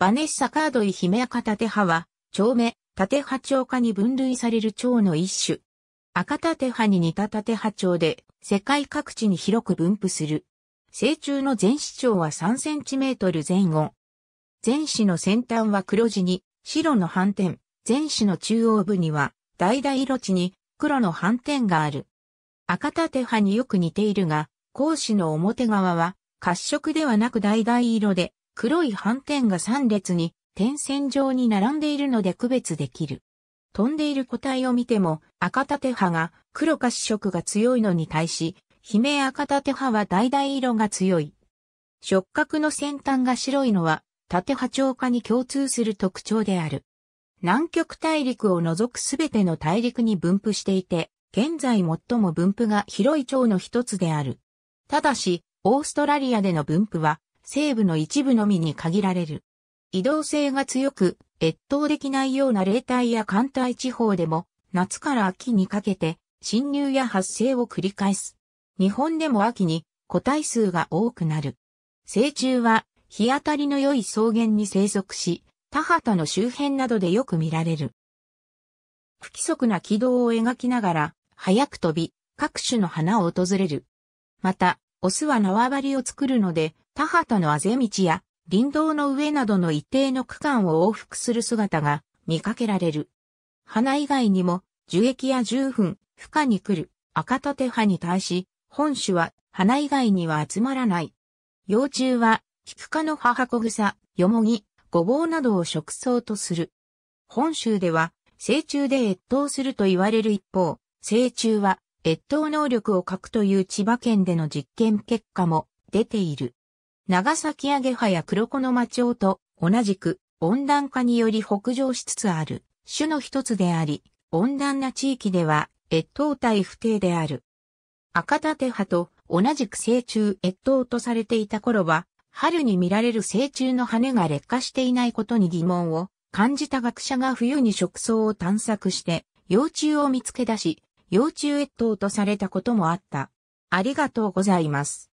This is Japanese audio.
バネッサカードイヒメアカタテハは、蝶目、タテハ長科に分類される蝶の一種。赤テハに似たタテハ蝶で、世界各地に広く分布する。成虫の全子長は3センチメートル前後。全子の先端は黒地に、白の斑点。全子の中央部には、橙色地に、黒の斑点がある。赤テハによく似ているが、講子の表側は、褐色ではなく橙色で、黒い斑点が3列に点線状に並んでいるので区別できる。飛んでいる個体を見ても赤縦派が黒か主色が強いのに対し、姫赤縦派は橙色が強い。触角の先端が白いのは縦波長化に共通する特徴である。南極大陸を除くすべての大陸に分布していて、現在最も分布が広い蝶の一つである。ただし、オーストラリアでの分布は西部の一部のみに限られる。移動性が強く、越冬できないような冷帯や寒帯地方でも、夏から秋にかけて、侵入や発生を繰り返す。日本でも秋に個体数が多くなる。成虫は日当たりの良い草原に生息し、田畑の周辺などでよく見られる。不規則な軌道を描きながら、早く飛び、各種の花を訪れる。また、オスは縄張りを作るので、田畑のあぜ道や林道の上などの一定の区間を往復する姿が見かけられる。花以外にも樹液や十分、孵化に来る赤て葉に対し、本種は花以外には集まらない。幼虫は、菊ク科の母子草、ヨモギ、ゴボウなどを食草とする。本州では、成虫で越冬すると言われる一方、成虫は越冬能力を欠くという千葉県での実験結果も出ている。長崎揚げ派や黒子の魔鳥と同じく温暖化により北上しつつある種の一つであり、温暖な地域では越冬体不定である。赤盾葉と同じく成虫越冬とされていた頃は、春に見られる成虫の羽が劣化していないことに疑問を感じた学者が冬に食草を探索して幼虫を見つけ出し、幼虫越冬とされたこともあった。ありがとうございます。